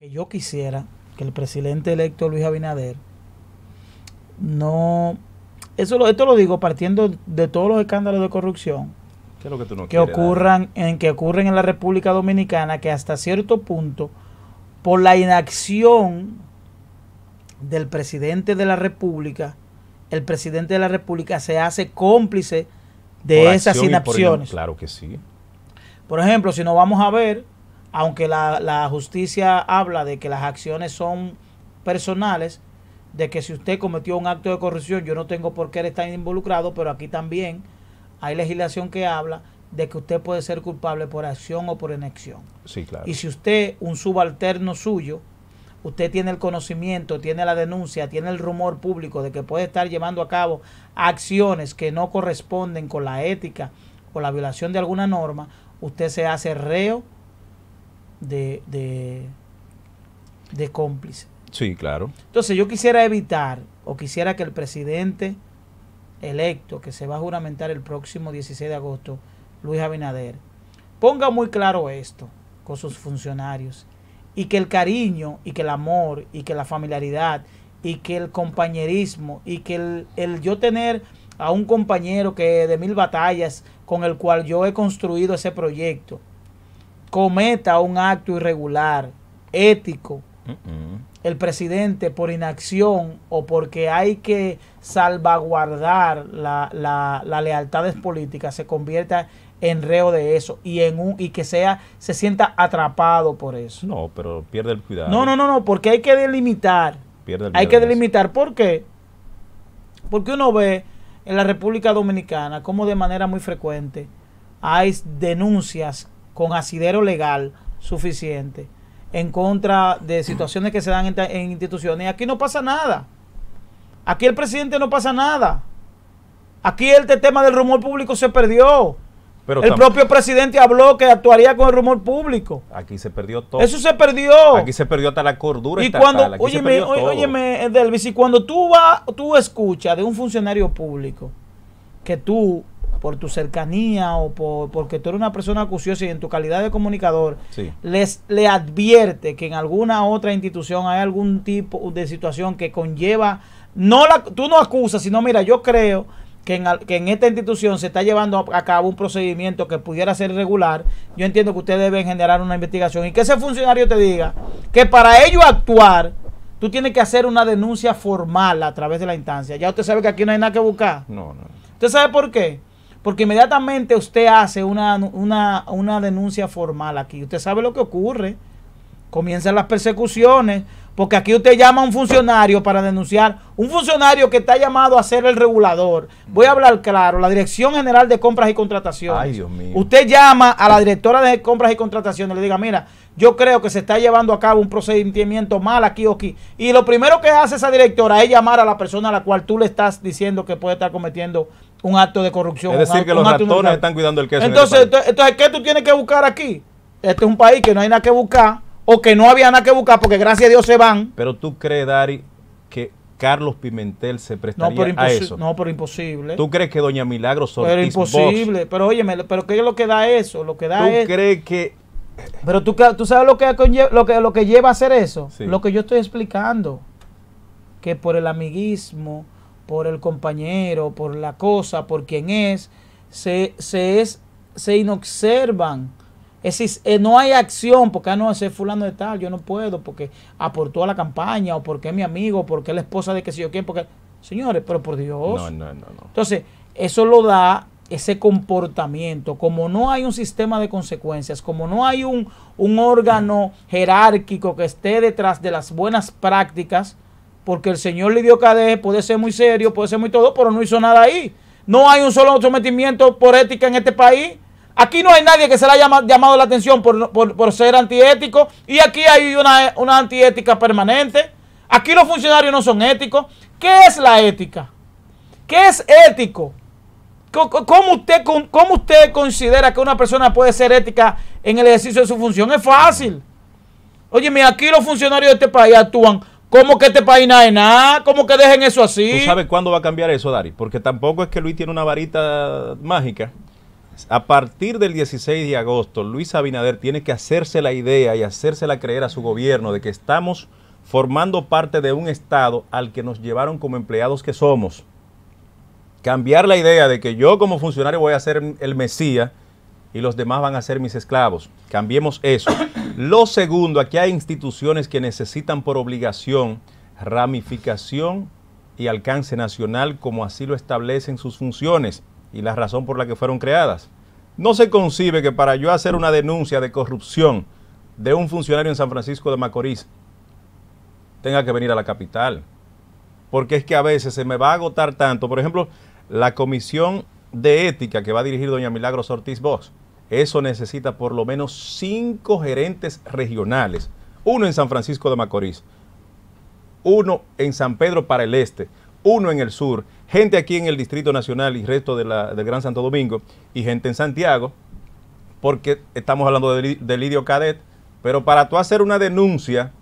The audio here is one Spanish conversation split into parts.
Yo quisiera que el presidente electo Luis Abinader no... Eso esto lo digo partiendo de todos los escándalos de corrupción que, ocurran en que ocurren en la República Dominicana que hasta cierto punto por la inacción del presidente de la República el presidente de la República se hace cómplice de esas inacciones. claro que sí. Por ejemplo, si nos vamos a ver, aunque la, justicia habla de que las acciones son personales, de que si usted cometió un acto de corrupción, yo no tengo por qué estar involucrado, pero aquí también hay legislación que habla de que usted puede ser culpable por acción o por inacción. Sí, claro. Y si usted, un subalterno suyo, usted tiene el conocimiento, tiene la denuncia, tiene el rumor público de que puede estar llevando a cabo acciones que no corresponden con la ética o la violación de alguna norma, usted se hace reo de, de, de cómplice. Sí, claro. Entonces yo quisiera evitar o quisiera que el presidente electo que se va a juramentar el próximo 16 de agosto, Luis Abinader, ponga muy claro esto con sus funcionarios y que el cariño y que el amor y que la familiaridad y que el compañerismo y que el, el yo tener a un compañero que de mil batallas con el cual yo he construido ese proyecto cometa un acto irregular, ético, el presidente por inacción o porque hay que salvaguardar la, la, las lealtades políticas se convierta en reo de eso y en un y que sea se sienta atrapado por eso. No, pero pierde el cuidado. No, no, no, no, porque hay que delimitar. hay que delimitar, ¿por qué? Porque uno ve en la República Dominicana como de manera muy frecuente hay denuncias con asidero legal suficiente en contra de situaciones que se dan en, instituciones. Y aquí no pasa nada. Aquí el presidente no pasa nada. Aquí este tema del rumor público se perdió el propio presidente habló que actuaría con el rumor público. Aquí se perdió todo. Eso se perdió. Aquí se perdió hasta la cordura. Y cuando, óyeme, Delvis, y cuando tú vas, tú escuchas de un funcionario público que tú, por tu cercanía o porque tú eres una persona acuciosa y en tu calidad de comunicador, les, le advierte que en alguna otra institución hay algún tipo de situación que conlleva, no la, tú no acusas, sino mira, yo creo que en, que en, esta institución se está llevando a cabo un procedimiento que pudiera ser irregular, yo entiendo que usted debe generar una investigación y que ese funcionario te diga que para ello actuar, tú tienes que hacer una denuncia formal a través de la instancia. Ya usted sabe que aquí no hay nada que buscar. No, no. ¿Usted sabe por qué? Porque inmediatamente usted hace una, una, una denuncia formal aquí. Usted sabe lo que ocurre comienzan las persecuciones. Porque aquí usted llama a un funcionario para denunciar, un funcionario que está llamado a ser el regulador. Voy a hablar claro, la Dirección General de Compras y Contrataciones. Ay, Dios mío. Usted llama a la directora de Compras y Contrataciones, le diga, mira, yo creo que se está llevando a cabo un procedimiento mal aquí o aquí. Y lo primero que hace esa directora es llamar a la persona a la cual tú le estás diciendo que puede estar cometiendo un acto de corrupción. Es decir, que los ratones están cuidando el queso. Este entonces, entonces, ¿qué tú tienes que buscar aquí? Este es un país que no hay nada que buscar o que no había nada que buscar porque gracias a Dios se van. Pero tú crees, Dari, que Carlos Pimentel se prestaría a eso. No, pero imposible. ¿Tú crees que Doña Milagro Ortiz Pero imposible. pero óyeme, pero ¿qué es lo que da eso? Lo que da ¿Tú crees que...? Pero tú, tú sabes lo que, lo, que, lo que lleva a hacer eso. Lo que yo estoy explicando. Que por el amiguismo, por el compañero, por la cosa, por quien es, se, se, es, se inobservan es eh, no hay acción porque no, hace fulano de tal, yo no puedo porque aportó a la campaña o porque es mi amigo, porque es la esposa de que si yo quién, porque... Señores, pero por Dios. No, no, no, Entonces, eso lo da ese comportamiento. Como no hay un sistema de consecuencias, como no hay un, un órgano jerárquico que esté detrás de las buenas prácticas, porque el Señor le dio puede ser muy serio, puede ser muy todo, pero no hizo nada ahí. No hay un solo sometimiento por ética en este país. Aquí no hay nadie que se le haya llamado la atención por, por ser antiético y aquí hay una, antiética permanente. Aquí los funcionarios no son éticos. ¿Qué es la ética? ¿Qué es ético? ¿Cómo usted, ¿Cómo usted considera que una persona puede ser ética en el ejercicio de su función? Es fácil. Oye, mira, aquí los funcionarios de este país actúan como que este país no hay nada, como que dejen eso así. ¿Tú sabes cuándo va a cambiar eso, Dari? Porque tampoco es que Luis tiene una varita mágica a partir del 16 de agosto, Luis Abinader tiene que hacerse la idea y hacérsela creer a su gobierno de que estamos formando parte de un Estado al que nos llevaron como empleados que somos. Cambiar la idea de que yo como funcionario voy a ser el Mesías y los demás van a ser mis esclavos. Cambiemos eso. Lo segundo, aquí hay instituciones que necesitan por obligación ramificación y alcance nacional como así lo establecen sus funciones y la razón por la que fueron creadas. No se concibe que para yo hacer una denuncia de corrupción de un funcionario en San Francisco de Macorís tenga que venir a la capital. Porque es que a veces se me va a agotar tanto. Por ejemplo, la comisión de ética que va a dirigir doña Milagros Ortiz Bosch, eso necesita por lo menos cinco gerentes regionales. Uno en San Francisco de Macorís, uno en San Pedro para el Este, uno en el sur, gente aquí en el Distrito Nacional y resto de la, del Gran Santo Domingo y gente en Santiago, porque estamos hablando de, Lidio Cadet, pero para tú hacer una denuncia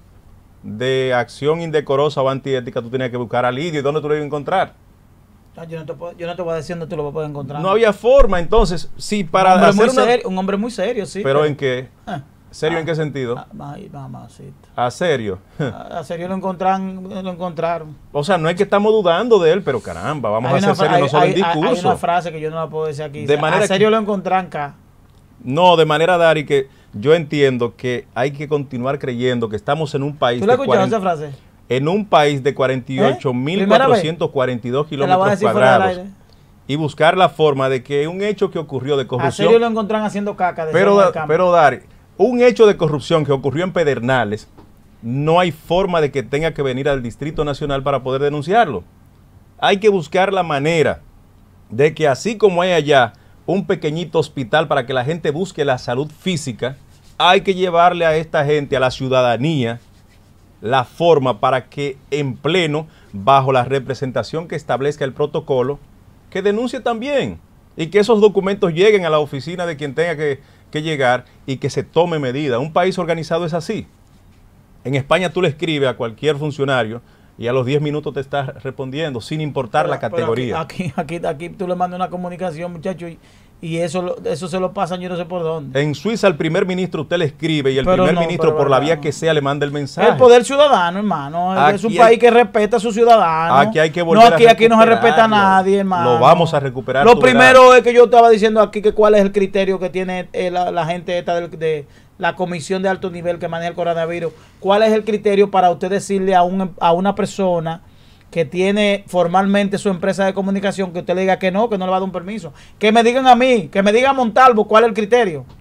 de acción indecorosa o antiética, tú tenías que buscar a Lidio y dónde tú lo ibas a encontrar. Ah, yo, no te voy a decir dónde tú lo vas a encontrar. No había forma, entonces, sí, para un hacer un hombre muy serio, sí. Pero, en qué? Ah. ¿Serio en ah, qué sentido? Ah, ¿A serio? A, serio lo, lo encontraron. O sea, no es que estamos dudando de él, pero caramba, vamos a ser no solo en discurso. Hay una frase que yo no la puedo decir aquí. De a serio lo encontraron acá. No, de manera, Dari, que yo entiendo que hay que continuar creyendo que estamos en un país... ¿Tú la escuchaste esa frase? En un país de 48.442 ¿Eh? kilómetros cuadrados y buscar la forma de que un hecho que ocurrió de corrupción. A serio lo encontraron haciendo caca. De pero, pero Dari, un hecho de corrupción que ocurrió en Pedernales, no hay forma de que tenga que venir al Distrito Nacional para poder denunciarlo. Hay que buscar la manera de que así como hay allá un pequeñito hospital para que la gente busque la salud física, hay que llevarle a esta gente, a la ciudadanía, la forma para que en pleno, bajo la representación que establezca el protocolo, que denuncie también y que esos documentos lleguen a la oficina de quien tenga que que llegar y que se tome medida. Un país organizado es así. En España tú le escribes a cualquier funcionario y a los 10 minutos te estás respondiendo, sin importar la categoría. Aquí, aquí, aquí, tú le mandas una comunicación, muchacho, y, y eso, eso se lo pasan yo no sé por dónde. En Suiza el primer ministro usted le escribe y el primer ministro por la vía que sea le manda el mensaje. El poder ciudadano, hermano. es un país que respeta a sus ciudadanos. Aquí hay que volver No, aquí, aquí no se respeta a nadie, hermano. Lo vamos a recuperar. Lo primero es que yo estaba diciendo aquí que cuál es el criterio que tiene eh, la, gente esta de, la comisión de alto nivel que maneja el coronavirus. ¿Cuál es el criterio para usted decirle a, un, a una persona que tiene formalmente su empresa de comunicación, que usted le diga que no, que no le va a dar un permiso. Que me digan a mí, que me diga a Montalvo cuál es el criterio.